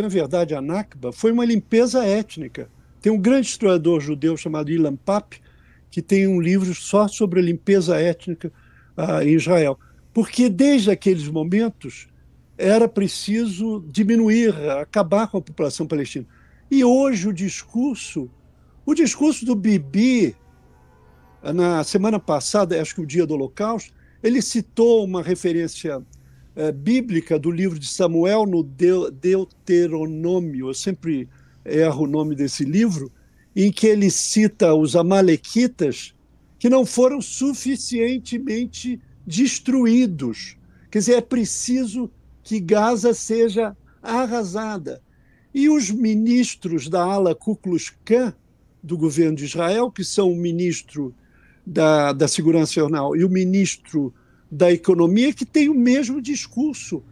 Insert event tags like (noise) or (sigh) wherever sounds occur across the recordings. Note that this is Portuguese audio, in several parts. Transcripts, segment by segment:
na verdade, a Nakba foi uma limpeza étnica. Tem um grande historiador judeu chamado Ilan Pap, que tem um livro só sobre a limpeza étnica ah, em Israel. Porque desde aqueles momentos era preciso diminuir, acabar com a população palestina. E hoje o discurso, o discurso do Bibi, ah, na semana passada, acho que o dia do Holocausto, ele citou uma referência eh, bíblica do livro de Samuel, no Deuteronômio, eu sempre erro o nome desse livro, em que ele cita os Amalequitas, que não foram suficientemente destruídos. Quer dizer, é preciso que Gaza seja arrasada. E os ministros da ala Ku Klux Klan, do governo de Israel, que são o ministro da, da Segurança Nacional e o ministro da economia que tem o mesmo discurso.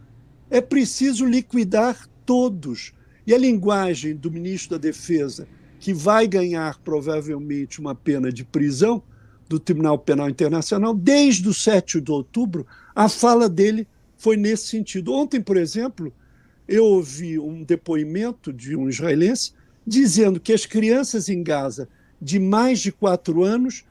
É preciso liquidar todos. E a linguagem do ministro da Defesa, que vai ganhar provavelmente uma pena de prisão do Tribunal Penal Internacional, desde o 7 de outubro, a fala dele foi nesse sentido. Ontem, por exemplo, eu ouvi um depoimento de um israelense dizendo que as crianças em Gaza de mais de quatro anos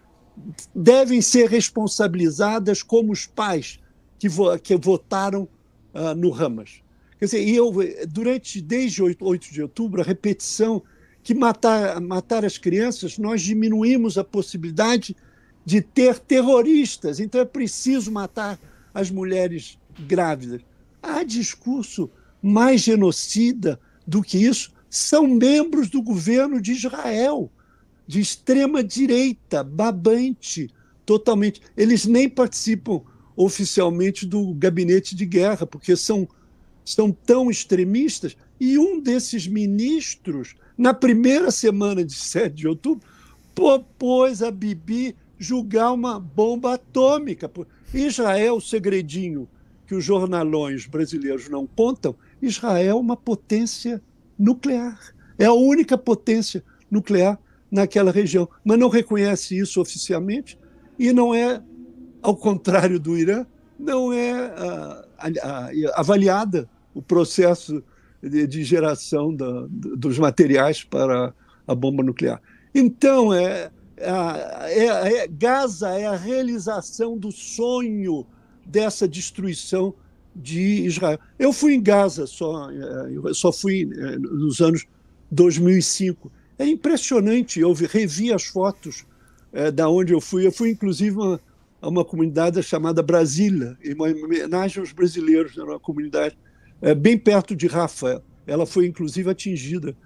devem ser responsabilizadas como os pais que, vo que votaram uh, no Ramas. Quer dizer, eu, durante, desde 8, 8 de outubro, a repetição que matar, matar as crianças, nós diminuímos a possibilidade de ter terroristas. Então é preciso matar as mulheres grávidas. Há discurso mais genocida do que isso? São membros do governo de Israel de extrema direita, babante, totalmente. Eles nem participam oficialmente do gabinete de guerra, porque são, são tão extremistas. E um desses ministros, na primeira semana de 7 (laughs) de outubro, propôs a Bibi julgar uma bomba atômica. Israel, segredinho que os jornalões brasileiros não contam, Israel é uma potência nuclear. É a única potência nuclear naquela região, mas não reconhece isso oficialmente e não é, ao contrário do Irã, não é a, a, a, avaliada o processo de, de geração da, dos materiais para a bomba nuclear. Então, é, é, é, Gaza é a realização do sonho dessa destruição de Israel. Eu fui em Gaza só, eh, só fui eh, nos anos 2005 é impressionante. Eu revi as fotos é, da onde eu fui. Eu fui, inclusive, a uma comunidade chamada Brasília, em homenagem aos brasileiros, era né, uma comunidade é, bem perto de Rafa. Ela foi, inclusive, atingida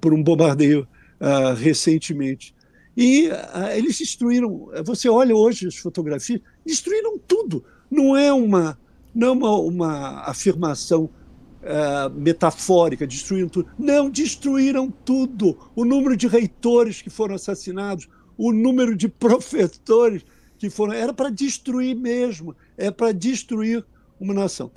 por um bombardeio uh, recentemente. E uh, eles destruíram. Você olha hoje as fotografias, destruíram tudo. Não é uma, não é uma, uma afirmação é, metafórica, destruíram tudo. Não, destruíram tudo. O número de reitores que foram assassinados, o número de professores que foram. Era para destruir mesmo, é para destruir uma nação.